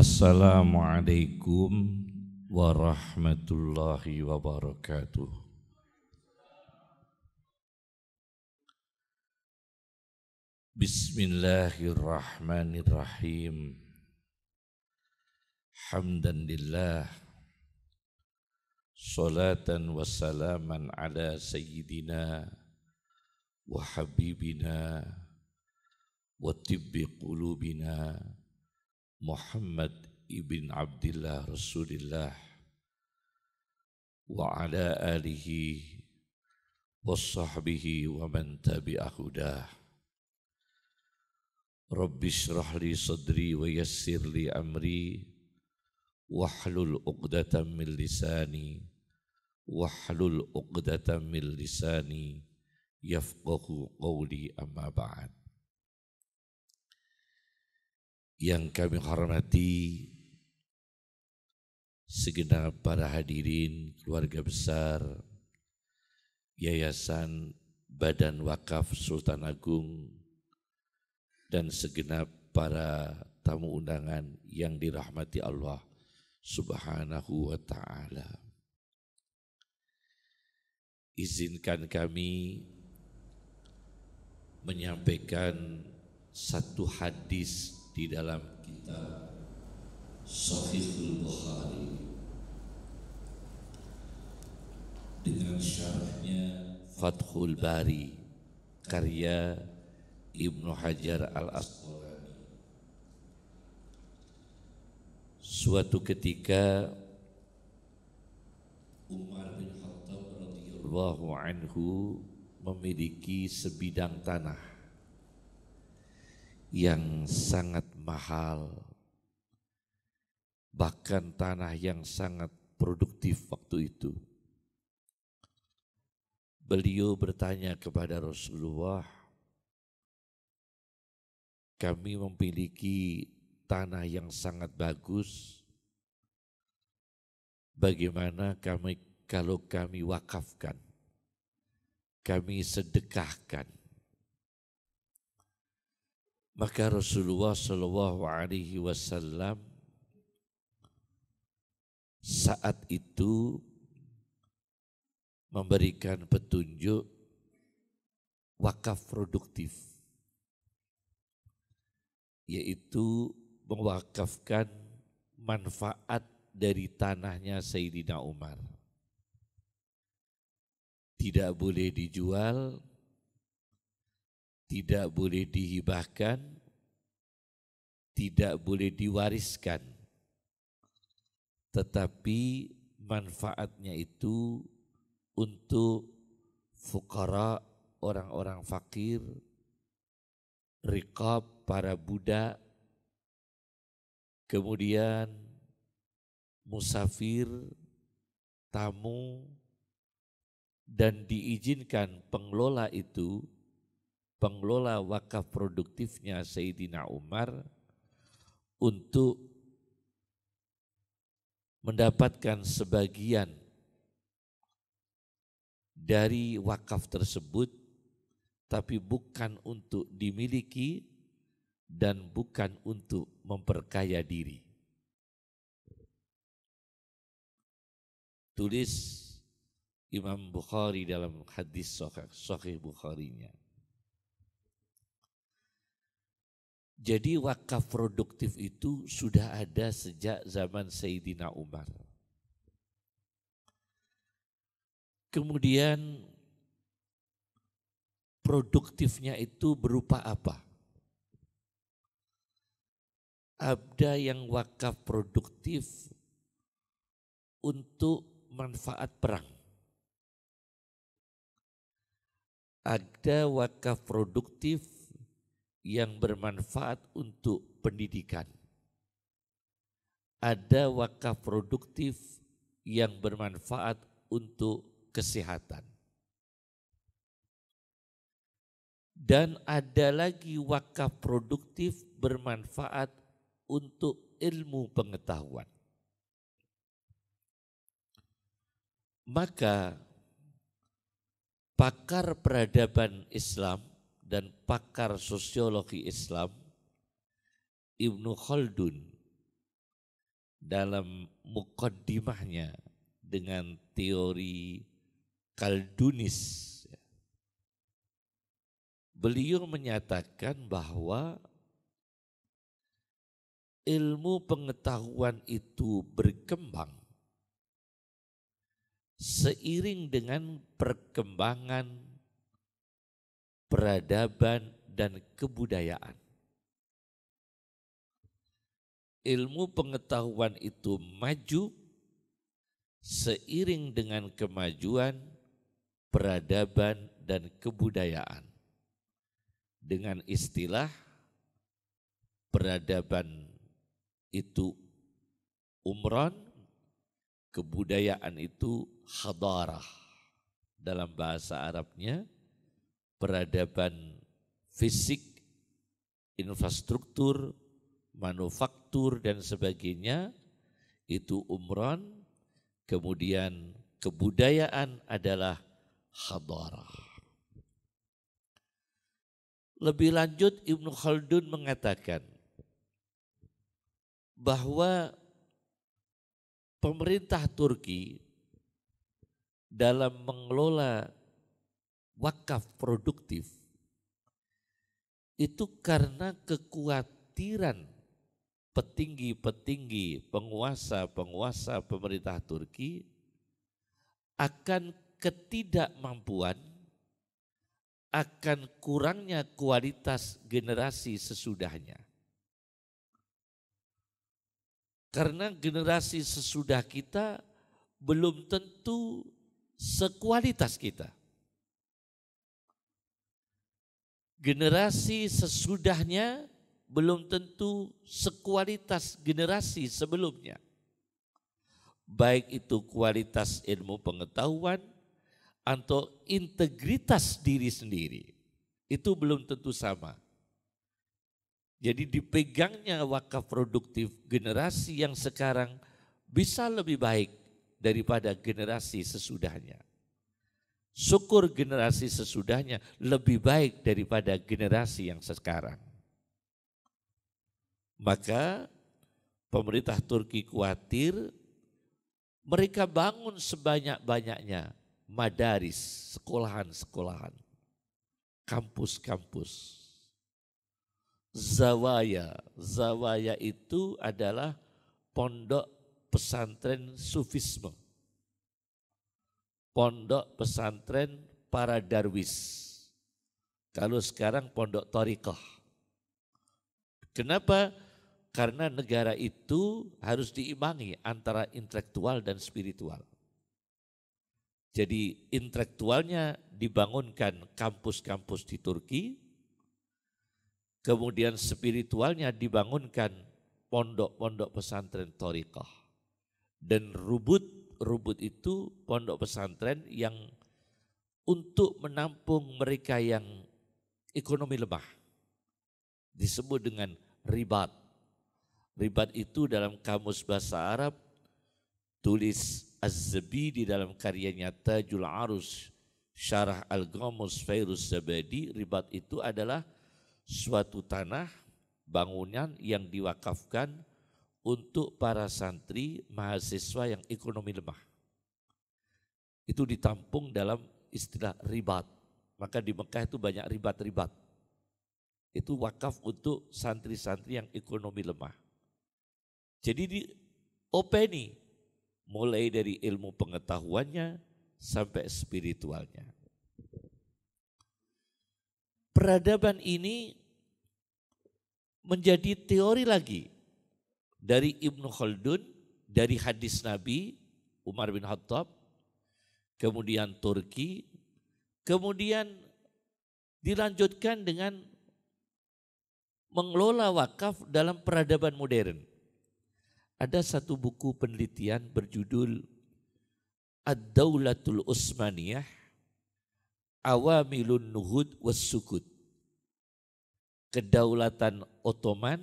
Assalamualaikum warahmatullahi wabarakatuh. Bismillahirrahmanirrahim. Hamdan lillah. Salatan wassalaman ala sayyidina wa habibina wa tibbi qulubina محمد بن عبد الله رسول الله وعلى آله وصحبه ومن تبع هداه رب اشرح لي صدري ويسر لي أمري واحلل عقدة من لساني واحلل عقدة من لساني يفقه قولي أما بعد yang kami hormati segenap para hadirin keluarga besar Yayasan Badan Wakaf Sultan Agung dan segenap para tamu undangan yang dirahmati Allah Subhanahu wa taala. Izinkan kami menyampaikan satu hadis di dalam kitab Sahihul Bukhari dengan syarahnya Fathul Bari karya Ibnu Hajar Al Asqalani. Suatu ketika Umar bin Khattab radhiyallahu anhu memiliki sebidang tanah yang sangat mahal, bahkan tanah yang sangat produktif waktu itu. Beliau bertanya kepada Rasulullah, kami memiliki tanah yang sangat bagus, bagaimana kami kalau kami wakafkan, kami sedekahkan, maka Rasulullah Shallallahu Alaihi Wasallam saat itu memberikan petunjuk wakaf produktif, yaitu mewakafkan manfaat dari tanahnya Sayyidina Umar. Tidak boleh dijual, tidak boleh dihibahkan, tidak boleh diwariskan, tetapi manfaatnya itu untuk fukara orang-orang fakir, rikab para budak, kemudian musafir, tamu, dan diizinkan pengelola itu pengelola wakaf produktifnya Sayyidina Umar untuk mendapatkan sebagian dari wakaf tersebut tapi bukan untuk dimiliki dan bukan untuk memperkaya diri. Tulis Imam Bukhari dalam hadis Sahih Bukharinya. nya Jadi wakaf produktif itu sudah ada sejak zaman Sayyidina Umar. Kemudian produktifnya itu berupa apa? Ada yang wakaf produktif untuk manfaat perang. Ada wakaf produktif yang bermanfaat untuk pendidikan. Ada wakaf produktif yang bermanfaat untuk kesehatan. Dan ada lagi wakaf produktif bermanfaat untuk ilmu pengetahuan. Maka pakar peradaban Islam dan pakar sosiologi Islam Ibnu Khaldun dalam mukaddimahnya dengan teori Kaldunis beliau menyatakan bahwa ilmu pengetahuan itu berkembang seiring dengan perkembangan peradaban, dan kebudayaan. Ilmu pengetahuan itu maju seiring dengan kemajuan peradaban dan kebudayaan. Dengan istilah peradaban itu umron, kebudayaan itu hadarah. Dalam bahasa Arabnya, peradaban fisik, infrastruktur, manufaktur dan sebagainya itu umron, kemudian kebudayaan adalah hadarah. Lebih lanjut Ibnu Khaldun mengatakan bahwa pemerintah Turki dalam mengelola wakaf produktif itu karena kekhawatiran petinggi-petinggi, penguasa-penguasa pemerintah Turki akan ketidakmampuan, akan kurangnya kualitas generasi sesudahnya. Karena generasi sesudah kita belum tentu sekualitas kita. generasi sesudahnya belum tentu sekualitas generasi sebelumnya. Baik itu kualitas ilmu pengetahuan atau integritas diri sendiri. Itu belum tentu sama. Jadi dipegangnya wakaf produktif generasi yang sekarang bisa lebih baik daripada generasi sesudahnya. Syukur generasi sesudahnya lebih baik daripada generasi yang sekarang. Maka pemerintah Turki khawatir mereka bangun sebanyak-banyaknya madaris, sekolahan-sekolahan, kampus-kampus. Zawaya, zawaya itu adalah pondok pesantren sufisme pondok pesantren para darwis. Kalau sekarang pondok torikoh. Kenapa? Karena negara itu harus diimbangi antara intelektual dan spiritual. Jadi intelektualnya dibangunkan kampus-kampus di Turki, kemudian spiritualnya dibangunkan pondok-pondok pesantren torikoh. Dan rubut Rubut itu pondok pesantren yang untuk menampung mereka yang ekonomi lemah. Disebut dengan ribat. Ribat itu dalam kamus bahasa Arab tulis az zabi di dalam karyanya Tajul Arus Syarah Al-Ghamus Fairuz Zabadi, ribat itu adalah suatu tanah bangunan yang diwakafkan untuk para santri mahasiswa yang ekonomi lemah. Itu ditampung dalam istilah ribat. Maka di Mekah itu banyak ribat-ribat. Itu wakaf untuk santri-santri yang ekonomi lemah. Jadi di openi mulai dari ilmu pengetahuannya sampai spiritualnya. Peradaban ini menjadi teori lagi dari Ibnu Khaldun, dari hadis Nabi Umar bin Khattab, kemudian Turki, kemudian dilanjutkan dengan mengelola wakaf dalam peradaban modern. Ada satu buku penelitian berjudul Ad-Daulatul Utsmaniyah Awamilun Nuhud was Sukut. Kedaulatan Ottoman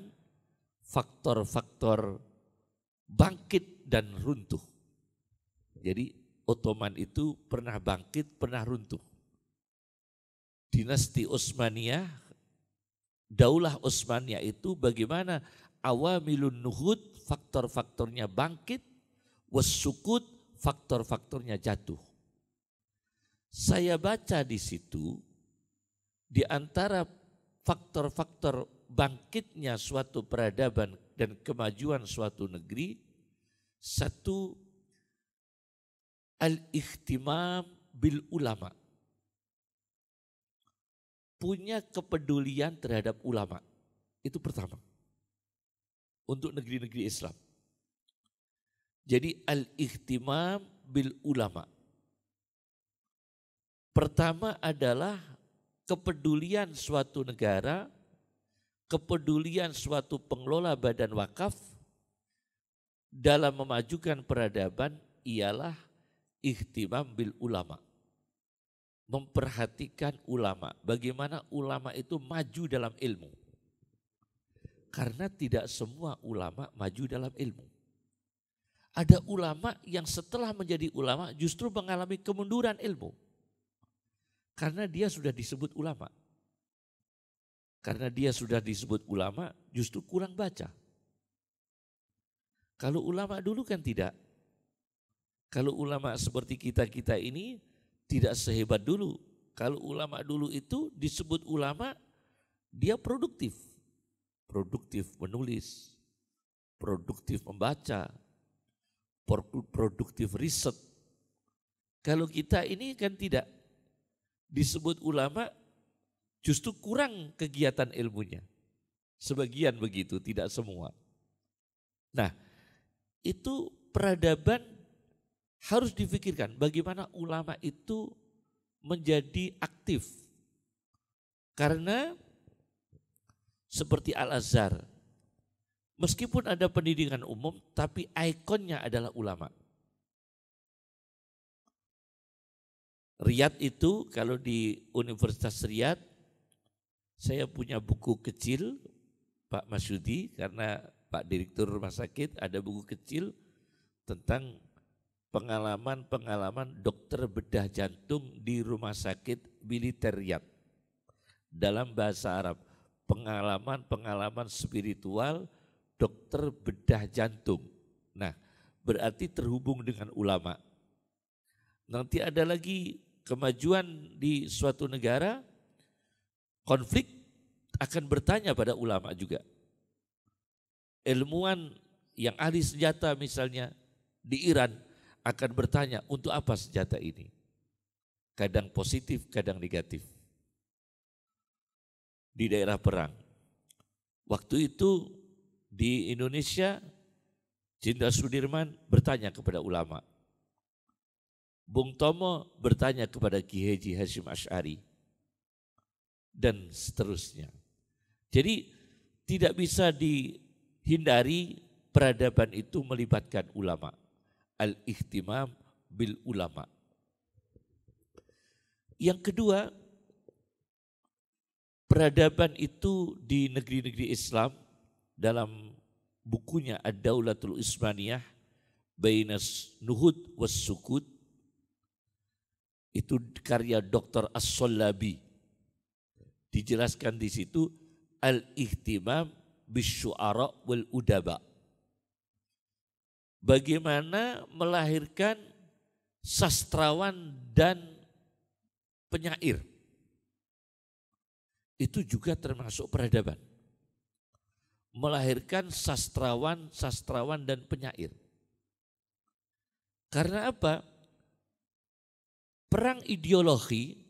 faktor-faktor bangkit dan runtuh. Jadi Ottoman itu pernah bangkit, pernah runtuh. Dinasti Osmania, Daulah Osmania itu bagaimana awamilun nuhud, faktor-faktornya bangkit, wasukut faktor-faktornya jatuh. Saya baca di situ, di antara faktor-faktor bangkitnya suatu peradaban dan kemajuan suatu negeri, satu al-ikhtimam bil ulama. Punya kepedulian terhadap ulama. Itu pertama. Untuk negeri-negeri Islam. Jadi al-ikhtimam bil ulama. Pertama adalah kepedulian suatu negara kepedulian suatu pengelola badan wakaf dalam memajukan peradaban ialah ihtimam bil ulama. Memperhatikan ulama, bagaimana ulama itu maju dalam ilmu. Karena tidak semua ulama maju dalam ilmu. Ada ulama yang setelah menjadi ulama justru mengalami kemunduran ilmu. Karena dia sudah disebut ulama. Karena dia sudah disebut ulama, justru kurang baca. Kalau ulama dulu kan tidak. Kalau ulama seperti kita-kita ini tidak sehebat dulu. Kalau ulama dulu itu disebut ulama, dia produktif. Produktif menulis, produktif membaca, produktif riset. Kalau kita ini kan tidak disebut ulama, justru kurang kegiatan ilmunya. Sebagian begitu, tidak semua. Nah, itu peradaban harus difikirkan bagaimana ulama itu menjadi aktif. Karena seperti Al-Azhar, meskipun ada pendidikan umum, tapi ikonnya adalah ulama. Riyad itu kalau di Universitas Riyad saya punya buku kecil Pak Masudi karena Pak Direktur Rumah Sakit ada buku kecil tentang pengalaman-pengalaman dokter bedah jantung di Rumah Sakit Militeriyat. Dalam bahasa Arab, pengalaman-pengalaman spiritual dokter bedah jantung. Nah, berarti terhubung dengan ulama. Nanti ada lagi kemajuan di suatu negara, konflik akan bertanya pada ulama juga. Ilmuwan yang ahli senjata misalnya di Iran akan bertanya untuk apa senjata ini. Kadang positif, kadang negatif. Di daerah perang. Waktu itu di Indonesia Jenderal Sudirman bertanya kepada ulama. Bung Tomo bertanya kepada Ki Haji Hashim Ash'ari dan seterusnya. Jadi tidak bisa dihindari peradaban itu melibatkan ulama. al ikhtimam bil ulama. Yang kedua, peradaban itu di negeri-negeri Islam dalam bukunya Ad-Daulatul Ismaniyah Bainas Nuhud was Sukut itu karya Dr. as sallabi dijelaskan di situ al-ihtimam bisyu'ara wal udaba. Bagaimana melahirkan sastrawan dan penyair. Itu juga termasuk peradaban. Melahirkan sastrawan, sastrawan dan penyair. Karena apa? Perang ideologi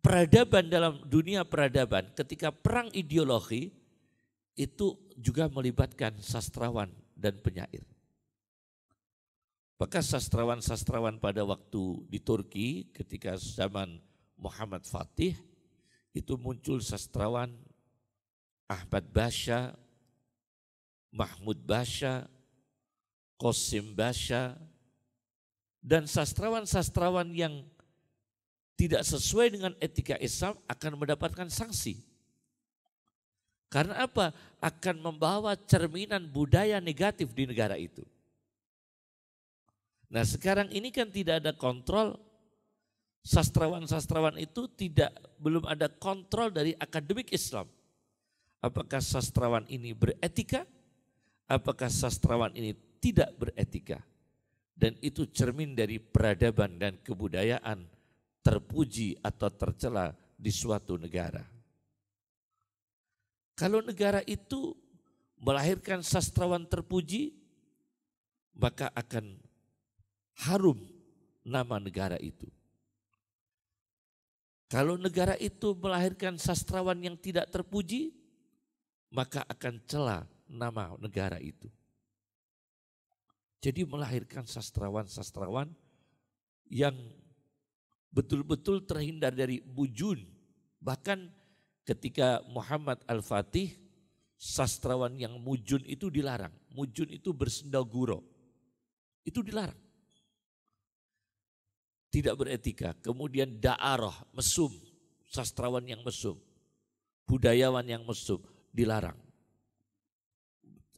peradaban dalam dunia peradaban ketika perang ideologi itu juga melibatkan sastrawan dan penyair. Maka sastrawan-sastrawan pada waktu di Turki ketika zaman Muhammad Fatih itu muncul sastrawan Ahmad Basya, Mahmud Basya, Kosim Basya, dan sastrawan-sastrawan yang tidak sesuai dengan etika Islam akan mendapatkan sanksi. Karena apa? Akan membawa cerminan budaya negatif di negara itu. Nah sekarang ini kan tidak ada kontrol sastrawan-sastrawan itu tidak belum ada kontrol dari akademik Islam. Apakah sastrawan ini beretika? Apakah sastrawan ini tidak beretika? Dan itu cermin dari peradaban dan kebudayaan terpuji atau tercela di suatu negara. Kalau negara itu melahirkan sastrawan terpuji, maka akan harum nama negara itu. Kalau negara itu melahirkan sastrawan yang tidak terpuji, maka akan celah nama negara itu. Jadi melahirkan sastrawan-sastrawan yang betul-betul terhindar dari bujun. Bahkan ketika Muhammad Al-Fatih, sastrawan yang mujun itu dilarang. Mujun itu bersendal guro. Itu dilarang. Tidak beretika. Kemudian da'arah, mesum. Sastrawan yang mesum. Budayawan yang mesum, dilarang.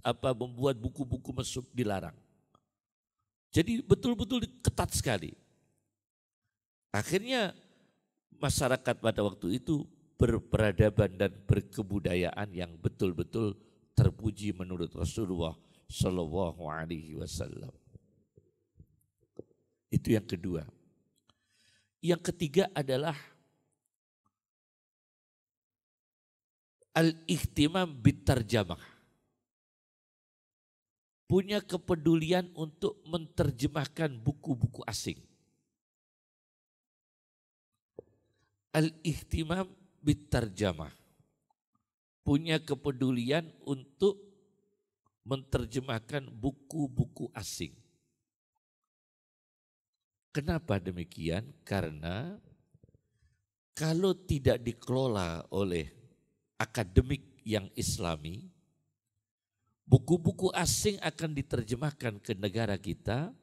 Apa membuat buku-buku mesum dilarang. Jadi betul-betul ketat sekali. Akhirnya masyarakat pada waktu itu berperadaban dan berkebudayaan yang betul-betul terpuji menurut Rasulullah Shallallahu Alaihi Wasallam. Itu yang kedua. Yang ketiga adalah al-ihtimam bitarjamah. Punya kepedulian untuk menerjemahkan buku-buku asing. al-ihtimam bitarjamah. Punya kepedulian untuk menterjemahkan buku-buku asing. Kenapa demikian? Karena kalau tidak dikelola oleh akademik yang islami, buku-buku asing akan diterjemahkan ke negara kita,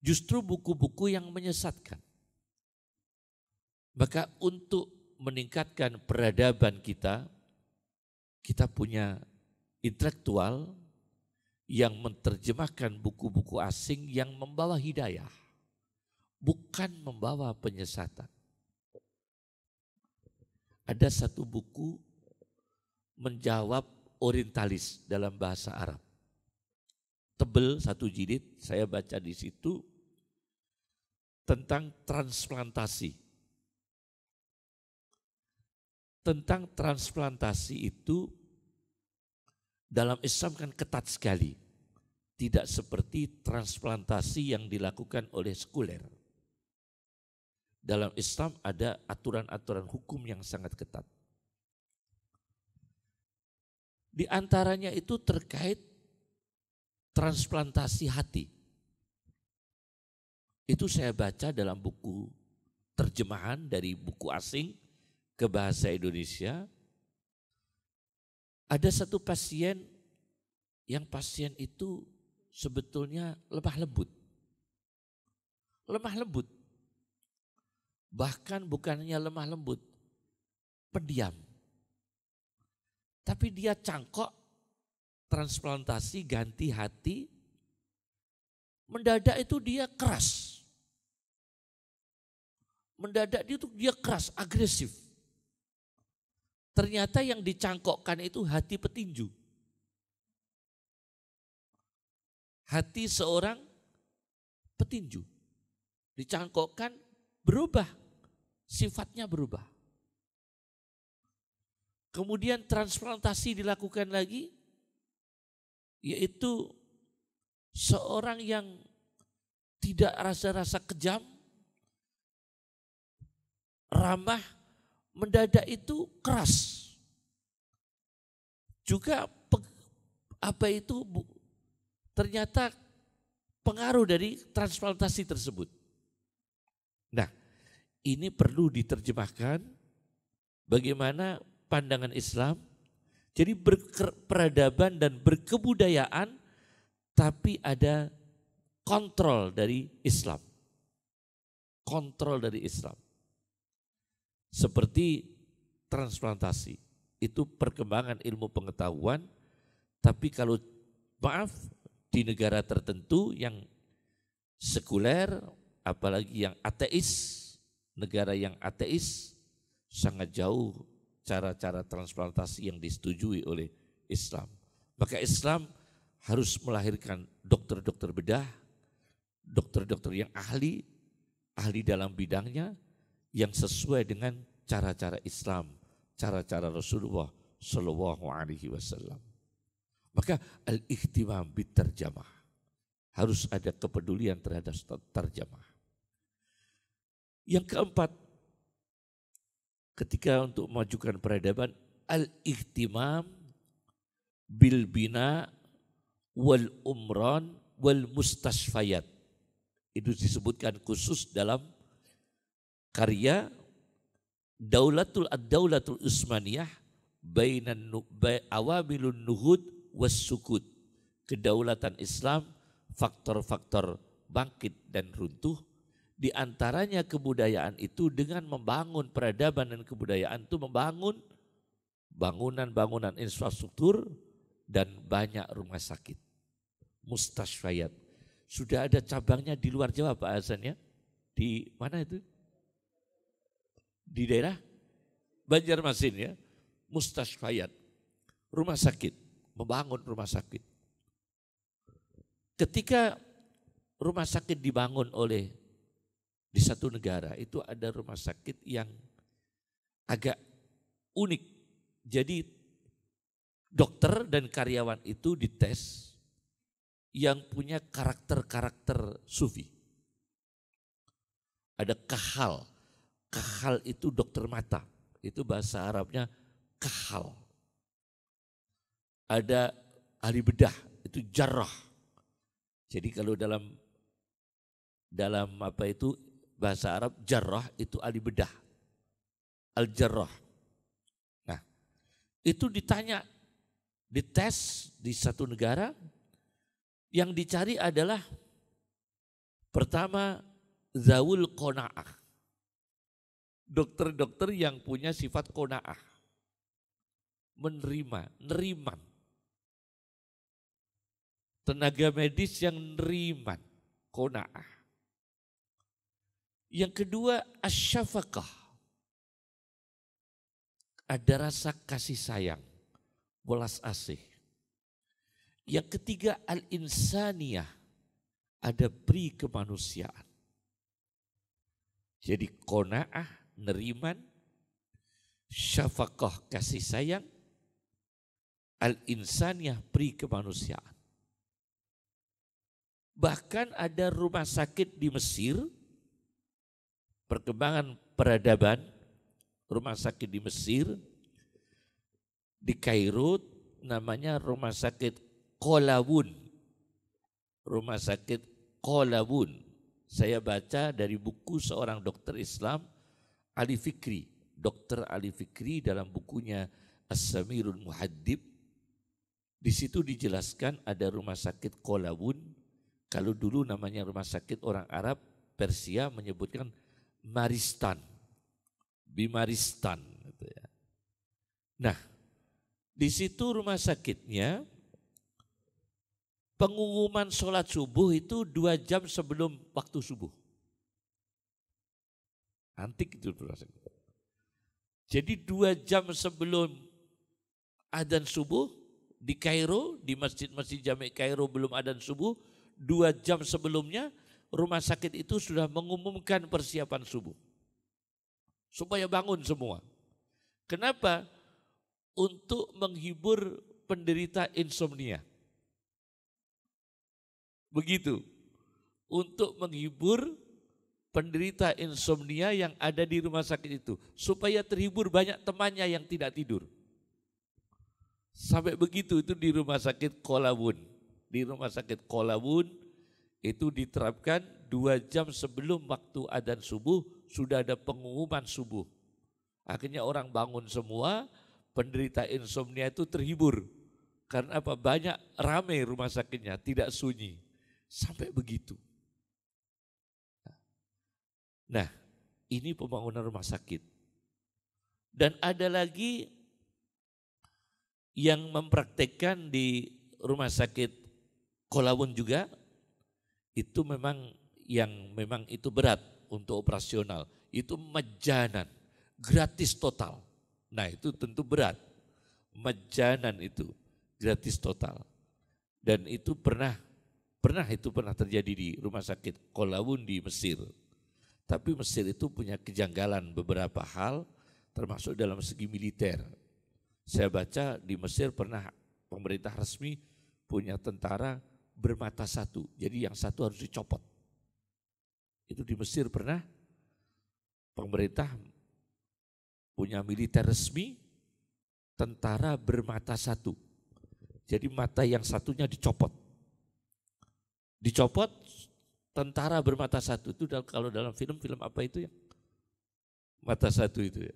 justru buku-buku yang menyesatkan. Maka untuk meningkatkan peradaban kita, kita punya intelektual yang menerjemahkan buku-buku asing yang membawa hidayah, bukan membawa penyesatan. Ada satu buku menjawab orientalis dalam bahasa Arab. Tebel satu jilid, saya baca di situ tentang transplantasi tentang transplantasi itu dalam Islam kan ketat sekali. Tidak seperti transplantasi yang dilakukan oleh sekuler. Dalam Islam ada aturan-aturan hukum yang sangat ketat. Di antaranya itu terkait transplantasi hati. Itu saya baca dalam buku terjemahan dari buku asing ke bahasa Indonesia, ada satu pasien yang pasien itu sebetulnya lemah lembut. Lemah lembut. Bahkan bukannya lemah lembut, pendiam. Tapi dia cangkok, transplantasi, ganti hati, mendadak itu dia keras. Mendadak itu dia keras, agresif Ternyata yang dicangkokkan itu hati petinju. Hati seorang petinju. Dicangkokkan berubah. Sifatnya berubah. Kemudian transplantasi dilakukan lagi. Yaitu seorang yang tidak rasa-rasa kejam, ramah, mendadak itu keras. Juga apa itu ternyata pengaruh dari transplantasi tersebut. Nah, ini perlu diterjemahkan bagaimana pandangan Islam jadi berperadaban dan berkebudayaan tapi ada kontrol dari Islam. Kontrol dari Islam seperti transplantasi. Itu perkembangan ilmu pengetahuan, tapi kalau maaf di negara tertentu yang sekuler, apalagi yang ateis, negara yang ateis sangat jauh cara-cara transplantasi yang disetujui oleh Islam. Maka Islam harus melahirkan dokter-dokter bedah, dokter-dokter yang ahli, ahli dalam bidangnya, yang sesuai dengan cara-cara Islam, cara-cara Rasulullah Shallallahu Alaihi Wasallam. Maka al-ihtimam terjemah harus ada kepedulian terhadap terjemah. Yang keempat, ketika untuk memajukan peradaban, al-ihtimam bil bina wal umron wal mustasfayat. Itu disebutkan khusus dalam karya Daulatul ad-daulatul Utsmaniyah bainan awamilun nuhud was sukut. Kedaulatan Islam faktor-faktor bangkit dan runtuh di antaranya kebudayaan itu dengan membangun peradaban dan kebudayaan itu membangun bangunan-bangunan infrastruktur dan banyak rumah sakit. mustasyayat. Sudah ada cabangnya di luar Jawa Pak Hasan ya? Di mana itu? di daerah Banjarmasin ya, mustashfayat, rumah sakit, membangun rumah sakit. Ketika rumah sakit dibangun oleh di satu negara itu ada rumah sakit yang agak unik. Jadi dokter dan karyawan itu dites yang punya karakter-karakter sufi. Ada kahal, Kahal itu dokter mata. Itu bahasa Arabnya kahal. Ada ahli bedah, itu jarah. Jadi kalau dalam dalam apa itu bahasa Arab jarah itu ahli bedah. Al jarah. Nah, itu ditanya dites di satu negara yang dicari adalah pertama zawul qanaah dokter-dokter yang punya sifat kona'ah. Menerima, neriman. Tenaga medis yang neriman, kona'ah. Yang kedua, asyafakah. Ada rasa kasih sayang, welas asih. Yang ketiga, al-insaniyah. Ada prikemanusiaan. kemanusiaan. Jadi kona'ah neriman, syafakoh kasih sayang, al-insaniyah pri kemanusiaan. Bahkan ada rumah sakit di Mesir, perkembangan peradaban, rumah sakit di Mesir, di Kairo namanya rumah sakit Kolawun. Rumah sakit Kolawun. Saya baca dari buku seorang dokter Islam Ali Fikri, Dokter Ali Fikri dalam bukunya As-Samirul Muhaddib, di situ dijelaskan ada rumah sakit Kolawun, kalau dulu namanya rumah sakit orang Arab, Persia menyebutkan Maristan, Bimaristan. Gitu ya. Nah, di situ rumah sakitnya, pengumuman sholat subuh itu dua jam sebelum waktu subuh. Antik itu berasal. Jadi dua jam sebelum adzan subuh di Kairo, di masjid-masjid Jami Kairo belum adzan subuh, dua jam sebelumnya rumah sakit itu sudah mengumumkan persiapan subuh. Supaya bangun semua. Kenapa? Untuk menghibur penderita insomnia. Begitu. Untuk menghibur penderita insomnia yang ada di rumah sakit itu supaya terhibur banyak temannya yang tidak tidur. Sampai begitu itu di rumah sakit Kolabun Di rumah sakit Kolabun itu diterapkan dua jam sebelum waktu adzan subuh sudah ada pengumuman subuh. Akhirnya orang bangun semua, penderita insomnia itu terhibur. Karena apa? Banyak rame rumah sakitnya, tidak sunyi. Sampai begitu. Nah, ini pembangunan rumah sakit. Dan ada lagi yang mempraktekkan di rumah sakit Kolawun juga, itu memang yang memang itu berat untuk operasional. Itu majanan, gratis total. Nah itu tentu berat. Majanan itu gratis total. Dan itu pernah pernah itu pernah terjadi di rumah sakit Kolawun di Mesir. Tapi Mesir itu punya kejanggalan beberapa hal termasuk dalam segi militer. Saya baca di Mesir pernah pemerintah resmi punya tentara bermata satu. Jadi yang satu harus dicopot. Itu di Mesir pernah pemerintah punya militer resmi tentara bermata satu. Jadi mata yang satunya dicopot. Dicopot tentara bermata satu itu kalau dalam film-film apa itu ya mata satu itu ya.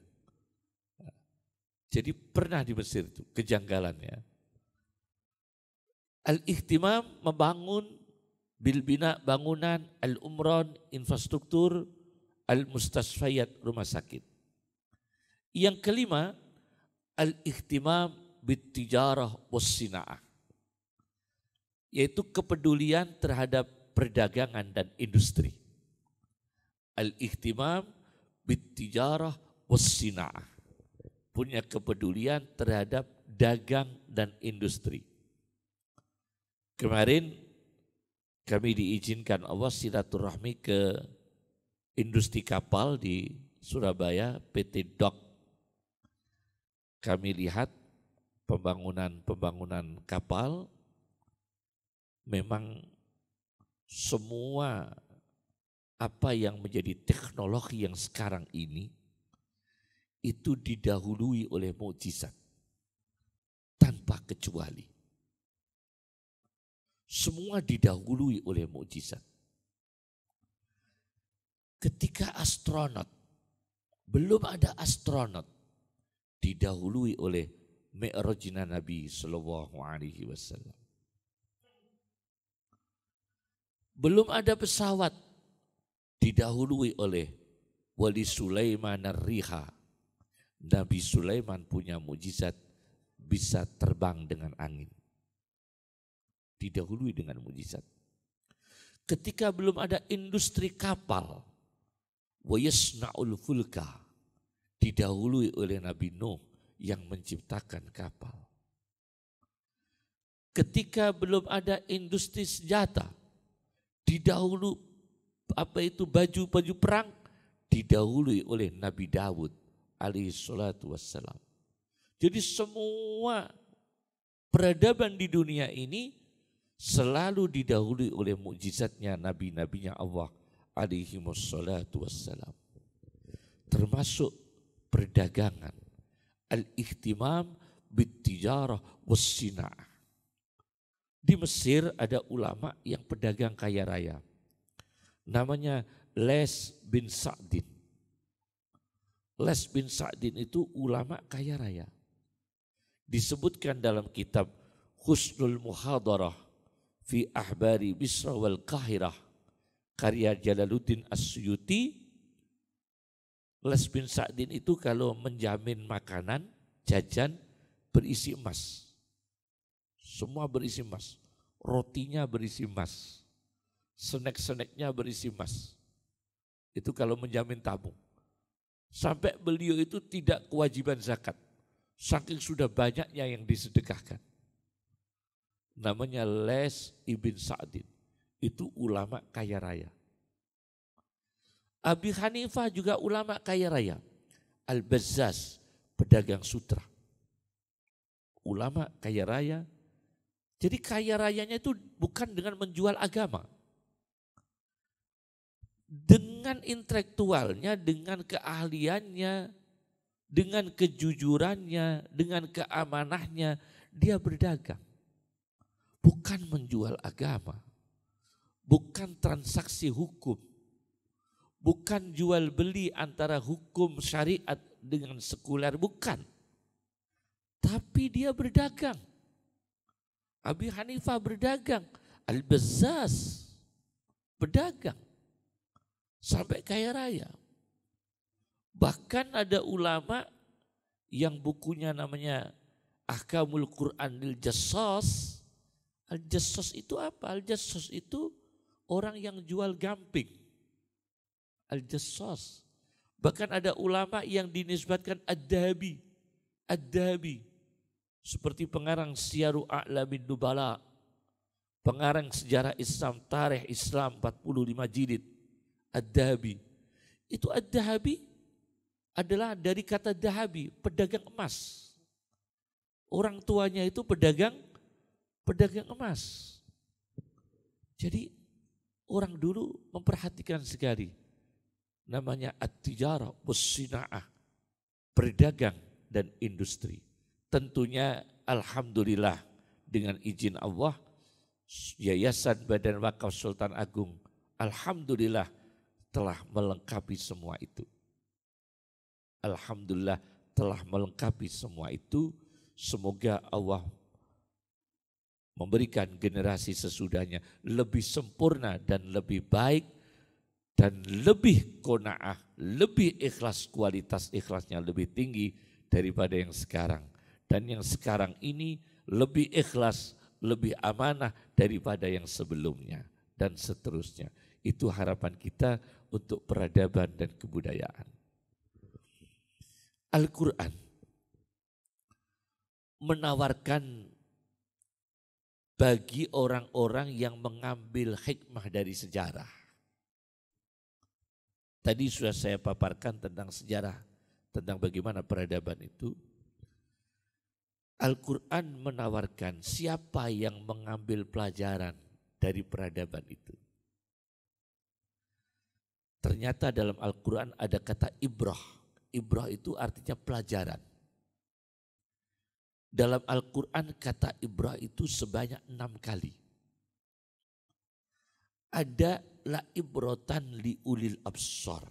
Jadi pernah di Mesir itu kejanggalannya. Al-ihtimam membangun bil bina bangunan, al-umron infrastruktur, al-mustasfayat rumah sakit. Yang kelima, al-ihtimam bitijarah wasinaah Yaitu kepedulian terhadap perdagangan dan industri. Al-ihtimam bitijarah wassina'ah. Punya kepedulian terhadap dagang dan industri. Kemarin kami diizinkan Allah silaturahmi ke industri kapal di Surabaya PT Dok. Kami lihat pembangunan-pembangunan kapal memang semua apa yang menjadi teknologi yang sekarang ini itu didahului oleh mukjizat tanpa kecuali. Semua didahului oleh mukjizat. Ketika astronot belum ada astronot didahului oleh Mi'rajna Nabi Sallallahu Alaihi Wasallam. Belum ada pesawat didahului oleh Wali Sulaiman Riha. Nabi Sulaiman punya mujizat bisa terbang dengan angin. Didahului dengan mujizat. Ketika belum ada industri kapal, wayasna'ul fulka, didahului oleh Nabi Nuh yang menciptakan kapal. Ketika belum ada industri senjata, didahulu apa itu baju-baju perang didahului oleh Nabi Dawud alaihi salatu wassalam. Jadi semua peradaban di dunia ini selalu didahului oleh mukjizatnya nabi-nabinya Allah alaihi wassalatu wassalam. Termasuk perdagangan, al-ihtimam bitijarah wassina'ah. Di Mesir ada ulama yang pedagang kaya raya. Namanya Les bin Sa'din. Les bin Sa'din itu ulama kaya raya. Disebutkan dalam kitab Husnul Muhadarah fi Ahbari Misra wal Kahirah karya Jalaluddin As-Suyuti Les bin Sa'din itu kalau menjamin makanan, jajan berisi emas semua berisi emas. Rotinya berisi emas. senek-seneknya berisi emas. Itu kalau menjamin tabung Sampai beliau itu tidak kewajiban zakat. Saking sudah banyaknya yang disedekahkan. Namanya Les Ibn Sa'din. Itu ulama kaya raya. Abi Hanifah juga ulama kaya raya. Al-Bazzaz, pedagang sutra. Ulama kaya raya, jadi kaya rayanya itu bukan dengan menjual agama. Dengan intelektualnya, dengan keahliannya, dengan kejujurannya, dengan keamanahnya, dia berdagang. Bukan menjual agama. Bukan transaksi hukum. Bukan jual beli antara hukum syariat dengan sekuler, bukan. Tapi dia berdagang Abi Hanifah berdagang, Al-Bazzaz berdagang sampai kaya raya. Bahkan ada ulama yang bukunya namanya Ahkamul Quran Al Jassas. Al jassas itu apa? Al jassas itu orang yang jual gamping. Al jassas Bahkan ada ulama yang dinisbatkan ad dhabi ad seperti pengarang Siaru A'lamin Nubala, pengarang sejarah Islam, tarikh Islam 45 jilid, Ad-Dahabi. Itu Ad-Dahabi adalah dari kata Dahabi, pedagang emas. Orang tuanya itu pedagang pedagang emas. Jadi orang dulu memperhatikan sekali namanya at-tijara, perdagang perdagang dan industri. Tentunya Alhamdulillah dengan izin Allah Yayasan Badan Wakaf Sultan Agung Alhamdulillah telah melengkapi semua itu. Alhamdulillah telah melengkapi semua itu. Semoga Allah memberikan generasi sesudahnya lebih sempurna dan lebih baik dan lebih kona'ah, lebih ikhlas, kualitas ikhlasnya lebih tinggi daripada yang sekarang dan yang sekarang ini lebih ikhlas, lebih amanah daripada yang sebelumnya dan seterusnya. Itu harapan kita untuk peradaban dan kebudayaan. Al-Quran menawarkan bagi orang-orang yang mengambil hikmah dari sejarah. Tadi sudah saya paparkan tentang sejarah, tentang bagaimana peradaban itu Al-Quran menawarkan siapa yang mengambil pelajaran dari peradaban itu. Ternyata dalam Al-Quran ada kata ibrah. Ibrah itu artinya pelajaran. Dalam Al-Quran kata ibrah itu sebanyak enam kali. Ada la ibrotan li ulil absor.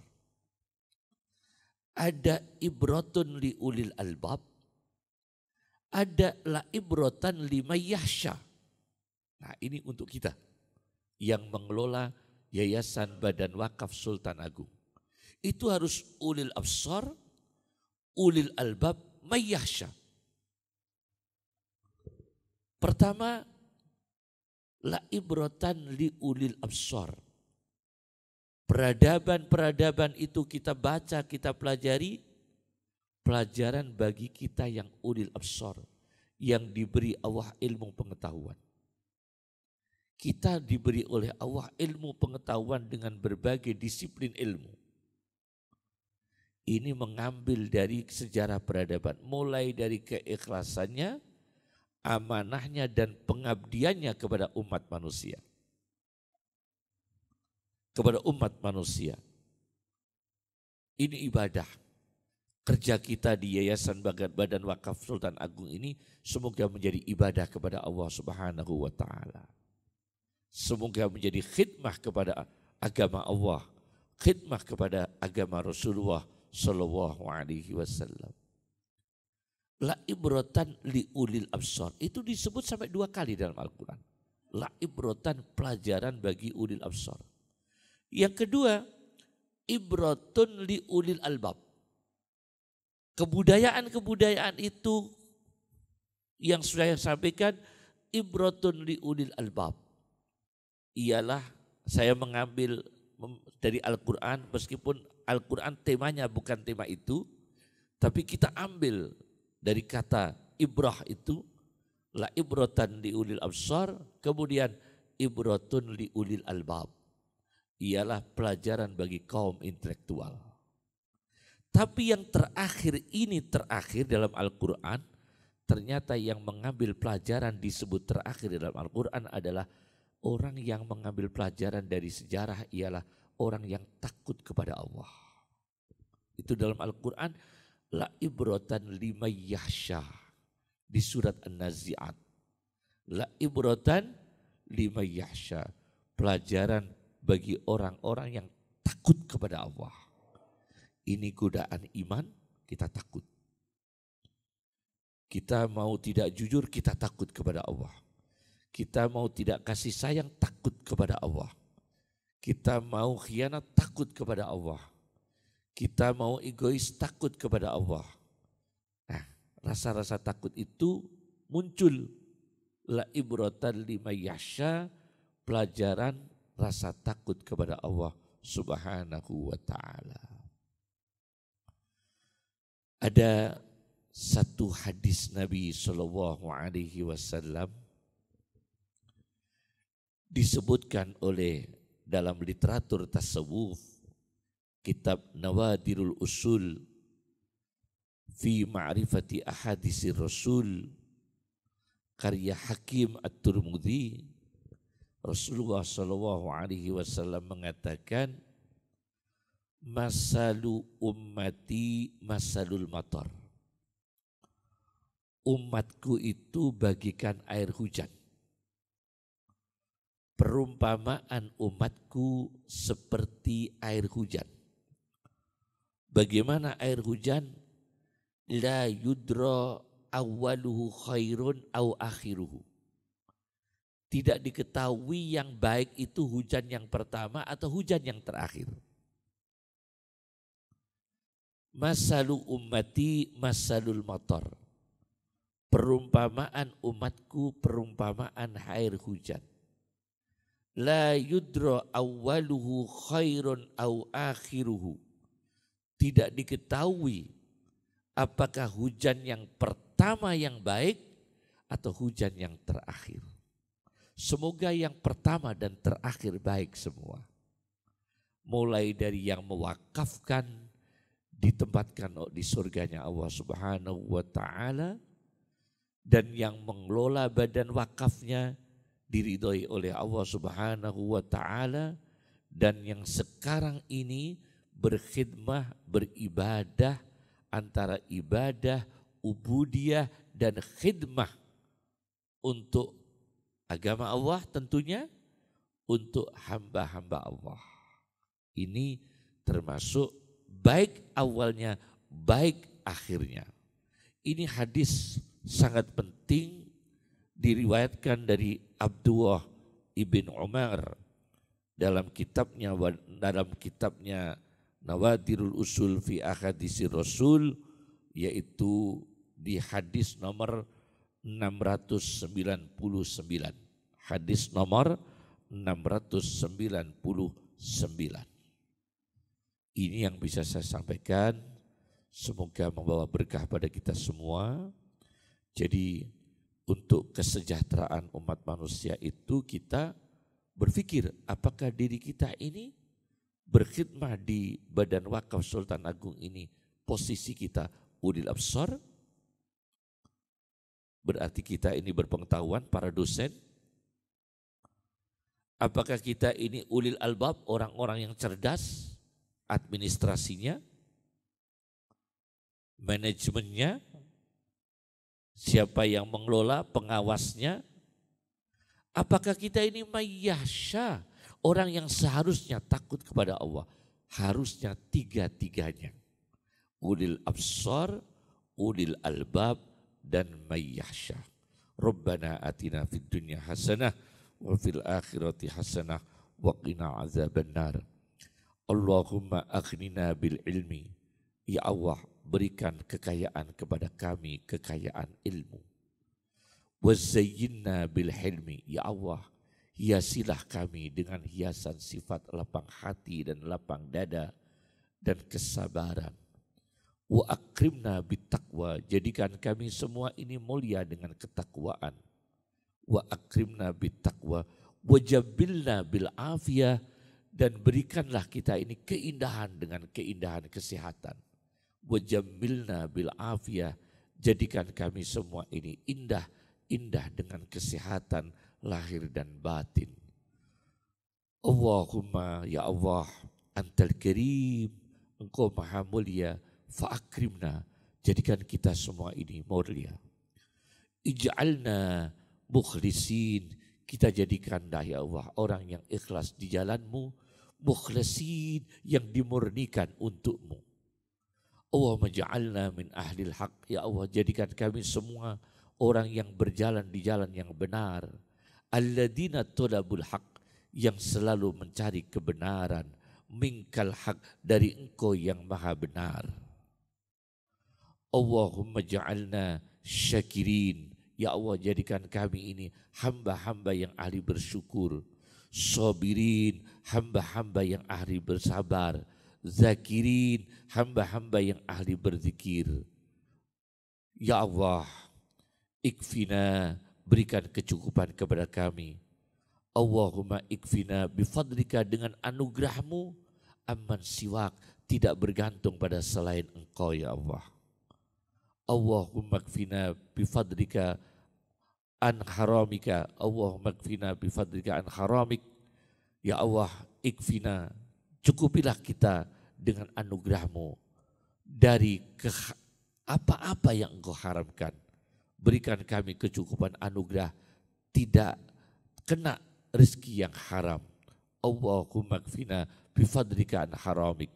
Ada ibrotun li ulil albab ada la ibrotan lima yahsya. Nah ini untuk kita yang mengelola Yayasan Badan Wakaf Sultan Agung. Itu harus ulil absor, ulil albab, mayyahsya. Pertama, la ibrotan li ulil absor. Peradaban-peradaban itu kita baca, kita pelajari, pelajaran bagi kita yang ulil absor, yang diberi Allah ilmu pengetahuan. Kita diberi oleh Allah ilmu pengetahuan dengan berbagai disiplin ilmu. Ini mengambil dari sejarah peradaban, mulai dari keikhlasannya, amanahnya dan pengabdiannya kepada umat manusia. Kepada umat manusia. Ini ibadah kerja kita di Yayasan Badan Wakaf Sultan Agung ini semoga menjadi ibadah kepada Allah Subhanahu wa taala. Semoga menjadi khidmah kepada agama Allah, khidmah kepada agama Rasulullah sallallahu alaihi wasallam. La ibrotan li ulil absor. Itu disebut sampai dua kali dalam Al-Qur'an. La ibrotan pelajaran bagi ulil absor. Yang kedua, ibrotun li ulil albab Kebudayaan-kebudayaan itu yang sudah saya sampaikan ibrotun li ulil albab. Ialah saya mengambil dari Al-Qur'an meskipun Al-Qur'an temanya bukan tema itu, tapi kita ambil dari kata ibrah itu la ibrotan li ulil absar, kemudian ibrotun li ulil albab. Ialah pelajaran bagi kaum intelektual. Tapi yang terakhir ini terakhir dalam Al-Quran, ternyata yang mengambil pelajaran disebut terakhir dalam Al-Quran adalah orang yang mengambil pelajaran dari sejarah ialah orang yang takut kepada Allah. Itu dalam Al-Quran, la ibrotan lima yahsha di surat An-Nazi'at. La ibrotan lima yahsha. Pelajaran bagi orang-orang yang takut kepada Allah ini godaan iman, kita takut. Kita mau tidak jujur, kita takut kepada Allah. Kita mau tidak kasih sayang, takut kepada Allah. Kita mau khianat, takut kepada Allah. Kita mau egois, takut kepada Allah. Nah, rasa-rasa takut itu muncul. La ibrotan lima yasha, pelajaran rasa takut kepada Allah subhanahu wa ta'ala. Ada satu hadis Nabi Shallallahu Alaihi Wasallam disebutkan oleh dalam literatur tasawuf kitab Nawadirul Usul fi ma'rifati ahadisir rasul karya Hakim At-Turmudi Rasulullah sallallahu alaihi wasallam mengatakan masalu ummati masalul matar. Umatku itu bagikan air hujan. Perumpamaan umatku seperti air hujan. Bagaimana air hujan? La yudra awaluhu khairun au akhiruhu. Tidak diketahui yang baik itu hujan yang pertama atau hujan yang terakhir Masalu ummati masalul motor. Perumpamaan umatku perumpamaan air hujan. La yudro awaluhu khairun au akhiruhu. Tidak diketahui apakah hujan yang pertama yang baik atau hujan yang terakhir. Semoga yang pertama dan terakhir baik semua. Mulai dari yang mewakafkan, ditempatkan di surganya Allah Subhanahu wa taala dan yang mengelola badan wakafnya diridhoi oleh Allah Subhanahu wa taala dan yang sekarang ini berkhidmah beribadah antara ibadah ubudiah dan khidmah untuk agama Allah tentunya untuk hamba-hamba Allah ini termasuk baik awalnya, baik akhirnya. Ini hadis sangat penting diriwayatkan dari Abdullah ibn Umar dalam kitabnya dalam kitabnya Nawadirul Usul fi Ahadisi Rasul yaitu di hadis nomor 699 hadis nomor 699 ini yang bisa saya sampaikan. Semoga membawa berkah pada kita semua. Jadi untuk kesejahteraan umat manusia itu kita berpikir apakah diri kita ini berkhidmat di badan wakaf Sultan Agung ini posisi kita ulil absor berarti kita ini berpengetahuan para dosen apakah kita ini ulil albab orang-orang yang cerdas administrasinya, manajemennya, siapa yang mengelola, pengawasnya. Apakah kita ini mayasya, orang yang seharusnya takut kepada Allah? Harusnya tiga-tiganya. Ulil absor, ulil albab, dan mayyasha. Rabbana atina fid dunya hasanah wa fil akhirati hasanah wa qina nar. Allahumma aghnina bil ilmi. Ya Allah, berikan kekayaan kepada kami, kekayaan ilmu. Wazayyinna bil hilmi. Ya Allah, hiasilah kami dengan hiasan sifat lapang hati dan lapang dada dan kesabaran. Wa akrimna bitakwa. Jadikan kami semua ini mulia dengan ketakwaan. Wa akrimna bitakwa. Wajabilna bil afiyah dan berikanlah kita ini keindahan dengan keindahan kesehatan. Wajamilna bil afiyah, jadikan kami semua ini indah, indah dengan kesehatan lahir dan batin. Allahumma ya Allah, antal kerim, engkau maha mulia, fa'akrimna, jadikan kita semua ini mulia. Ij'alna bukhlisin, kita jadikan dah ya Allah orang yang ikhlas di jalanmu mukhlasin yang dimurnikan untukmu. Allahumma ja'alna min ahlil haq. Ya Allah jadikan kami semua orang yang berjalan di jalan yang benar. Alladina tolabul haq. Yang selalu mencari kebenaran. Mingkal haq dari engkau yang maha benar. Allahumma ja'alna syakirin. Ya Allah jadikan kami ini hamba-hamba yang ahli bersyukur sobirin hamba-hamba yang ahli bersabar, zakirin hamba-hamba yang ahli berzikir. Ya Allah, ikfina berikan kecukupan kepada kami. Allahumma ikfina bifadlika dengan anugerahmu aman siwak tidak bergantung pada selain engkau ya Allah. Allahumma ikfina bifadlika an haramika Allah magfina bifadlika an haramik ya Allah ikfina cukupilah kita dengan anugerahmu dari apa-apa yang engkau haramkan berikan kami kecukupan anugerah tidak kena rezeki yang haram Allahumma kfina bifadrika an haramik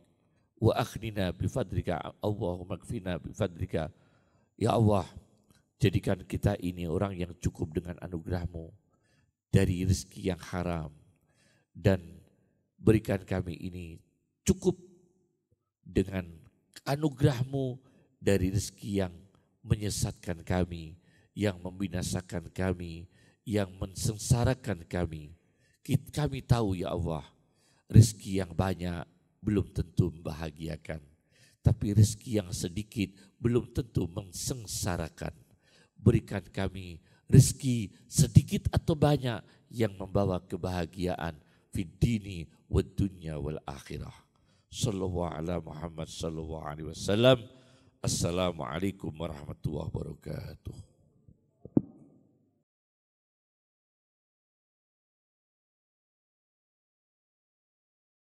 wa akhnina bifadrika Allahumma kfina bifadrika ya Allah Jadikan kita ini orang yang cukup dengan anugerahmu dari rezeki yang haram. Dan berikan kami ini cukup dengan anugerahmu dari rezeki yang menyesatkan kami, yang membinasakan kami, yang mensengsarakan kami. Kami tahu ya Allah, rezeki yang banyak belum tentu membahagiakan. Tapi rezeki yang sedikit belum tentu mensengsarakan berikan kami rezeki sedikit atau banyak yang membawa kebahagiaan fid dini wa dunya wal akhirah. Sallallahu ala Muhammad sallallahu alaihi wasallam. Assalamualaikum warahmatullahi wabarakatuh.